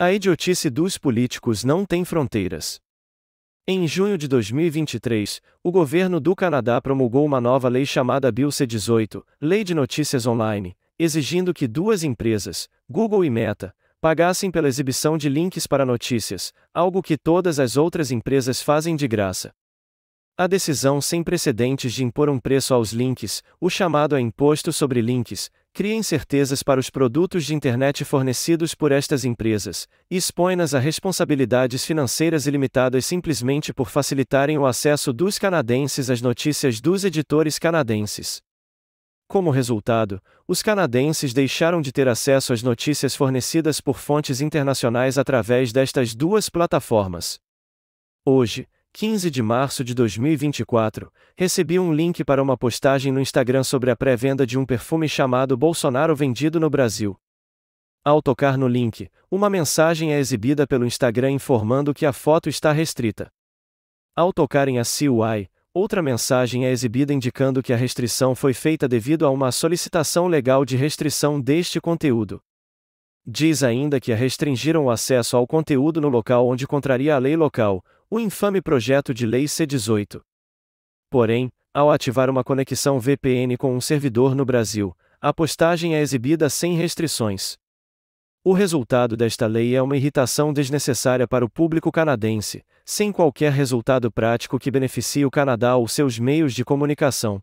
A idiotice dos políticos não tem fronteiras. Em junho de 2023, o governo do Canadá promulgou uma nova lei chamada Bill C-18, Lei de Notícias Online, exigindo que duas empresas, Google e Meta, pagassem pela exibição de links para notícias, algo que todas as outras empresas fazem de graça. A decisão sem precedentes de impor um preço aos links, o chamado a Imposto sobre Links, Criem certezas para os produtos de internet fornecidos por estas empresas, e expõe-nas a responsabilidades financeiras ilimitadas simplesmente por facilitarem o acesso dos canadenses às notícias dos editores canadenses. Como resultado, os canadenses deixaram de ter acesso às notícias fornecidas por fontes internacionais através destas duas plataformas. Hoje, 15 de março de 2024, recebi um link para uma postagem no Instagram sobre a pré-venda de um perfume chamado Bolsonaro vendido no Brasil. Ao tocar no link, uma mensagem é exibida pelo Instagram informando que a foto está restrita. Ao tocar em a CUI, outra mensagem é exibida indicando que a restrição foi feita devido a uma solicitação legal de restrição deste conteúdo. Diz ainda que a restringiram o acesso ao conteúdo no local onde contraria a lei local, o infame projeto de lei C18. Porém, ao ativar uma conexão VPN com um servidor no Brasil, a postagem é exibida sem restrições. O resultado desta lei é uma irritação desnecessária para o público canadense, sem qualquer resultado prático que beneficie o Canadá ou seus meios de comunicação.